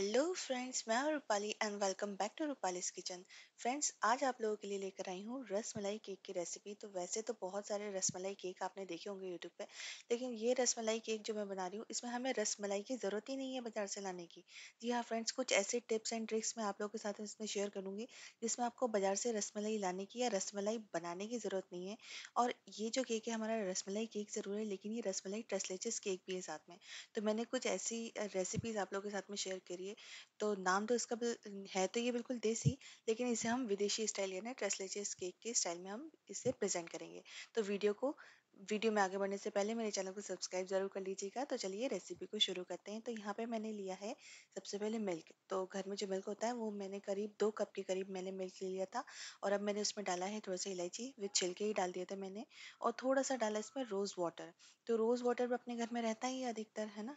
hello friends मैं हूं Rupali and welcome back to Rupali's kitchen friends आज आप लोगों के लिए लेकर आई हूँ रसमलाई केक की रेसिपी तो वैसे तो बहुत सारे रसमलाई केक आपने देखे होंगे यूट्यूब पे लेकिन ये रसमलाई केक जो मैं बना रही हूँ इसमें हमें रसमलाई की ज़रूरत ही नहीं है बाजार से लाने की जी हाँ फ्रेंड्स कुछ ऐसे टिप्स एंड ट्रिक्स मैं आप लोगों के साथ इसमें शेयर करूँगी जिसमें आपको बाजार से रसमलाई लाने की या रसमलाई बनाने की ज़रूरत नहीं है और ये जो केक है हमारा रसमलाई केक ज़रूर है लेकिन ये रसमलाई ट्रेसलेचेस केक भी है साथ में तो मैंने कुछ ऐसी रेसिपीज़ आप लोगों के साथ में शेयर करी चाहिए तो नाम तो इसका है तो ये बिल्कुल देसी लेकिन इसे हम विदेशी स्टाइल यानी ट्रेसलेचेस केक के स्टाइल में हम इसे प्रेजेंट करेंगे तो वीडियो को वीडियो में आगे बढ़ने से पहले मेरे चैनल को सब्सक्राइब ज़रूर कर लीजिएगा तो चलिए रेसिपी को शुरू करते हैं तो यहाँ पे मैंने लिया है सबसे पहले मिल्क तो घर में जो मिल्क होता है वो मैंने करीब दो कप के करीब मैंने मिल्क ले लिया था और अब मैंने उसमें डाला है थोड़ा सा इलायची विद छिलके ही डाल दिया था मैंने और थोड़ा सा डाला इसमें रोज़ वाटर तो रोज़ वाटर अपने घर में रहता ही अधिकतर है ना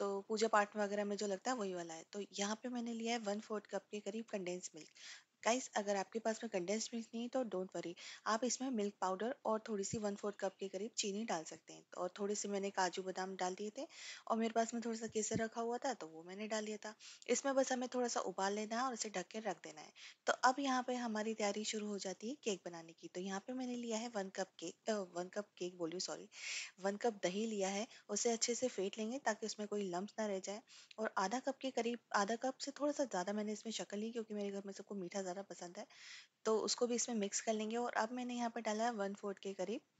तो पूजा पाठ वगैरह में जो लगता है वही वाला है तो यहाँ पे मैंने लिया है वन फोर्थ कप के करीब कंडेंस मिल्क गाइस अगर आपके पास में कंडेंस मिल्क नहीं तो डोंट वरी आप इसमें मिल्क पाउडर और थोड़ी सी वन फोर्थ कप के करीब चीनी डाल सकते हैं और थोड़े से मैंने काजू बादाम डाल दिए थे और मेरे पास में थोड़ा सा केसर रखा हुआ था तो वो मैंने डाल दिया था इसमें बस हमें थोड़ा सा उबाल लेना है और इसे ढक के रख देना है तो अब यहाँ पे हमारी तैयारी शुरू हो जाती है केक बनाने की तो यहाँ पे मैंने लिया है one cup cake one cup cake बोलियो सॉरी वन कप दही लिया है उसे अच्छे से फेंट लेंगे ताकि उसमें कोई लम्ब ना रह जाए और आधा कप के करीब आधा कप से थोड़ा सा ज़्यादा मैंने इसमें शक्ल ली क्योंकि मेरे घर में सबको मीठा ज़्यादा पसंद है तो उसको भी इसमें मिक्स कर लेंगे और अब मैंने यहाँ पर डाला है वन फोर्थ के करीब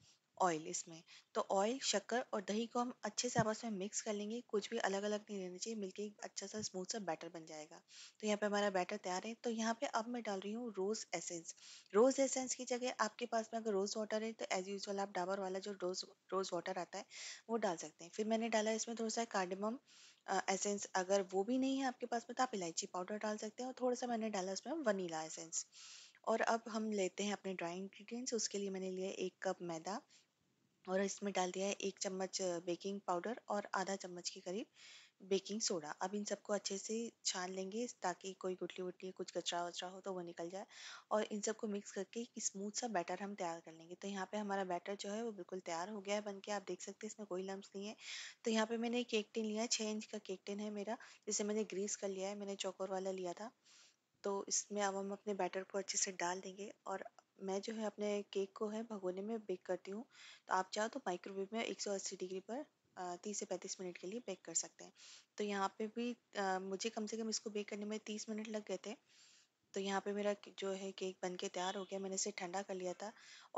ऑयल इसमें तो ऑयल शक्कर और दही को हम अच्छे से आपस में मिक्स कर लेंगे कुछ भी अलग अलग नहीं रहना चाहिए मिलके अच्छा सा स्मूथ सा बैटर बन जाएगा तो यहाँ पे हमारा बैटर तैयार है तो यहाँ पे अब मैं डाल रही हूँ रोज़ एसेंस रोज़ एसेंस की जगह आपके पास में अगर रोज़ वाटर है तो एज़ यूजल आप डाबर वाला जो रोज़ रोज़ वाटर आता है वो डाल सकते हैं फिर मैंने डाला इसमें थोड़ा सा कार्डिमम एसेंस अगर वो भी नहीं है आपके पास में तो आप इलायची पाउडर डाल सकते हैं और थोड़ा सा मैंने डाला उसमें वनीला एसेंस और अब हम लेते हैं अपने ड्राई इंग्रेडिएंट्स उसके लिए मैंने लिया एक कप मैदा और इसमें डाल दिया है एक चम्मच बेकिंग पाउडर और आधा चम्मच के करीब बेकिंग सोडा अब इन सबको अच्छे से छान लेंगे ताकि कोई गुटली वुटली कुछ कचरा वचरा हो तो वो निकल जाए और इन सबको मिक्स करके एक स्मूथ सा बैटर हम तैयार कर लेंगे तो यहाँ पे हमारा बैटर जो है वो बिल्कुल तैयार हो गया है बन के आप देख सकते हैं इसमें कोई लम्स नहीं है तो यहाँ पर मैंने केक टिन लिया है छः इंच का केक टिन है मेरा जिसे मैंने ग्रीस कर लिया है मैंने चौकोर वाला लिया था तो इसमें अब हम अपने बैटर को अच्छे से डाल देंगे और मैं जो है अपने केक को है भगोने में बेक करती हूँ तो आप चाहो तो माइक्रोवेव में 180 डिग्री पर तीस से पैंतीस मिनट के लिए बेक कर सकते हैं तो यहाँ पे भी आ, मुझे कम से कम इसको बेक करने में तीस मिनट लग गए थे तो यहाँ पे मेरा जो है केक बन के तैयार हो गया मैंने इसे ठंडा कर लिया था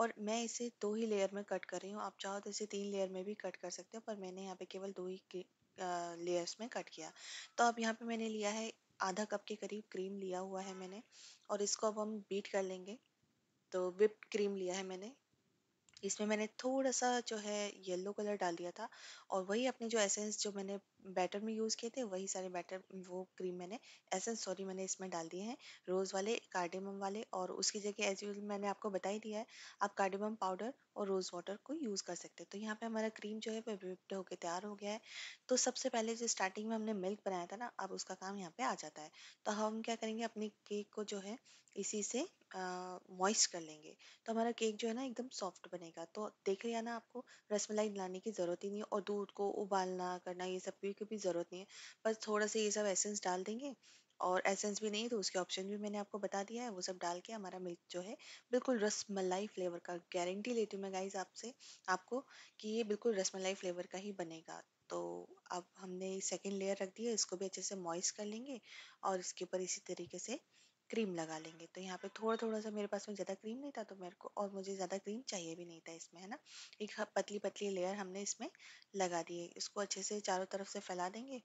और मैं इसे दो ही लेयर में कट कर रही हूँ आप चाहो तो इसे तीन लेयर में भी कट कर सकते हो पर मैंने यहाँ पे केवल दो ही के, आ, लेयर्स में कट किया तो अब यहाँ पे मैंने लिया है आधा कप के करीब क्रीम लिया हुआ है मैंने और इसको अब हम बीट कर लेंगे तो विप क्रीम लिया है मैंने इसमें मैंने थोड़ा सा जो है येलो कलर डाल दिया था और वही अपने जो एसेंस जो मैंने बैटर में यूज़ किए थे वही सारे बैटर वो क्रीम मैंने एसेंस सॉरी मैंने इसमें डाल दिए हैं रोज़ वाले कार्डेमम वाले और उसकी जगह एज यूज मैंने आपको बता ही दिया है आप कार्डेमम पाउडर और रोज़ वाटर को यूज़ कर सकते हैं तो यहाँ पर हमारा क्रीम जो है वह विप्ड होकर तैयार हो गया है तो सबसे पहले जो स्टार्टिंग में हमने मिल्क बनाया था ना अब उसका काम यहाँ पर आ जाता है तो हम क्या करेंगे अपने केक को जो है इसी से मॉइस्ट कर लेंगे तो हमारा केक जो है ना एकदम सॉफ्ट बनेगा तो देख लिया ना आपको रसमलाई लाने की ज़रूरत ही नहीं है और दूध को उबालना करना ये सब की भी ज़रूरत नहीं है बस थोड़ा सा ये सब एसेंस डाल देंगे और एसेंस भी नहीं तो उसके ऑप्शन भी मैंने आपको बता दिया है वो सब डाल के हमारा मिल्क जो है बिल्कुल रस मलाई फ्लेवर का गारंटी लेती हूँ मैं गाइज आपसे आपको कि ये बिल्कुल रस मलाई फ्लेवर का ही बनेगा तो अब हमने सेकेंड लेयर रख दिया इसको भी अच्छे से मॉइस कर लेंगे और इसके ऊपर इसी तरीके से क्रीम लगा लेंगे तो यहाँ पे थोड़ा थोड़ा सा मेरे पास में ज़्यादा क्रीम नहीं था तो मेरे को और मुझे ज़्यादा क्रीम चाहिए भी नहीं था इसमें है ना एक पतली पतली लेयर हमने इसमें लगा दी है इसको अच्छे से चारों तरफ से फैला देंगे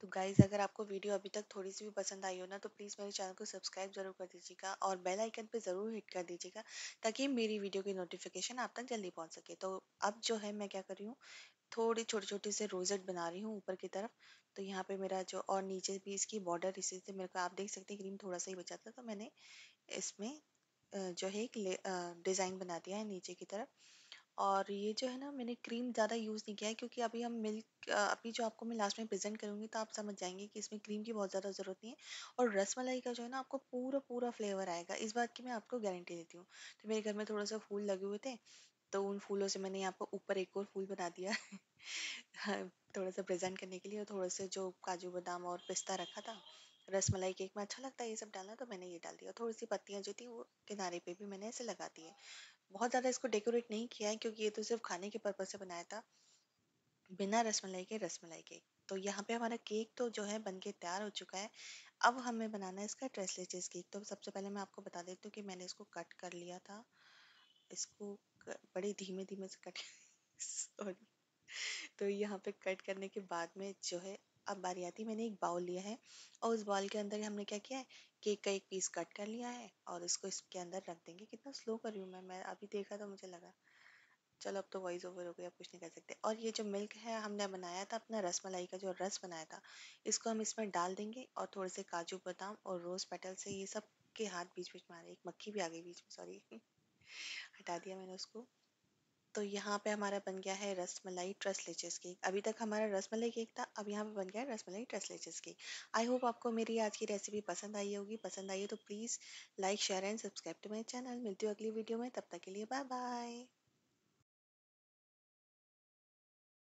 तो गाइज़ अगर आपको वीडियो अभी तक थोड़ी सी भी पसंद आई हो ना तो प्लीज़ मेरे चैनल को सब्सक्राइब जरूर कर दीजिएगा और बेल आइकन पे ज़रूर हिट कर दीजिएगा ताकि मेरी वीडियो की नोटिफिकेशन आप तक जल्दी पहुंच सके तो अब जो है मैं क्या कर रही हूँ थोड़ी छोटी छोटी से रोजेट बना रही हूँ ऊपर की तरफ तो यहाँ पे मेरा जो और नीचे भी इसकी बॉर्डर इसी से मेरे को आप देख सकते हैं क्रीम थोड़ा सा ही बचा था तो मैंने इसमें जो है एक डिज़ाइन बना दिया है नीचे की तरफ और ये जो है ना मैंने क्रीम ज़्यादा यूज़ नहीं किया है क्योंकि अभी हम मिल्क अभी जो आपको मैं लास्ट में प्रेजेंट करूँगी तो आप समझ जाएंगे कि इसमें क्रीम की बहुत ज़्यादा ज़रूरत नहीं है और रसमलाई का जो है ना आपको पूरा पूरा फ्लेवर आएगा इस बात की मैं आपको गारंटी देती हूँ तो मेरे घर में थोड़ा सा फूल लगे हुए थे तो उन फूलों से मैंने यहाँ पर ऊपर एक और फूल बना दिया थोड़ा सा प्रेजेंट करने के लिए और थोड़ा सा जो काजू बादाम और पिस्ता रखा था रस मलाई केक में अच्छा लगता है ये सब डालना तो मैंने ये डाल दिया और थोड़ी सी पत्तियाँ जो थी वो किनारे पे भी मैंने ऐसे लगा दी है बहुत ज़्यादा इसको डेकोरेट नहीं किया है क्योंकि ये तो सिर्फ खाने के पर्पज़ से बनाया था बिना रस मलाई के रस मलाई केक तो यहाँ पे हमारा केक तो जो है बन के तैयार हो चुका है अब हमें बनाना है इसका ड्रेसलेचेस केक तो सबसे पहले मैं आपको बता देती हूँ कि मैंने इसको कट कर लिया था इसको बड़े धीमे धीमे से कट सॉरी तो यहाँ पे कट करने के बाद में जो है अब बारी आती मैंने एक बाउल लिया है और उस बाउल के अंदर हमने क्या किया है केक का एक पीस कट कर लिया है और इसको इसके अंदर रख देंगे कितना स्लो कर रही हूँ मैं मैं अभी देखा तो मुझे लगा चलो अब तो वॉइस ओवर हो गया कुछ नहीं कर सकते और ये जो मिल्क है हमने बनाया था अपना रस मलाई का जो रस बनाया था इसको हम इसमें डाल देंगे और थोड़े से काजू बादाम और रोज़ पेटल से ये सब के हाथ बीच बीच में आ रहे एक मक्खी भी आ गई बीच में सॉरी हटा दिया मैंने उसको तो यहाँ पे हमारा बन गया है रसमलाई ट्रसलेचेस केक अभी तक हमारा रसमलाई केक था अब यहाँ पे बन गया है rasmalai tres leches cake I hope आपको मेरी आज की रेसिपी पसंद आई होगी पसंद आई है तो please like share and subscribe to my channel मिलती हूँ अगली वीडियो में तब तक के लिए बाय बाय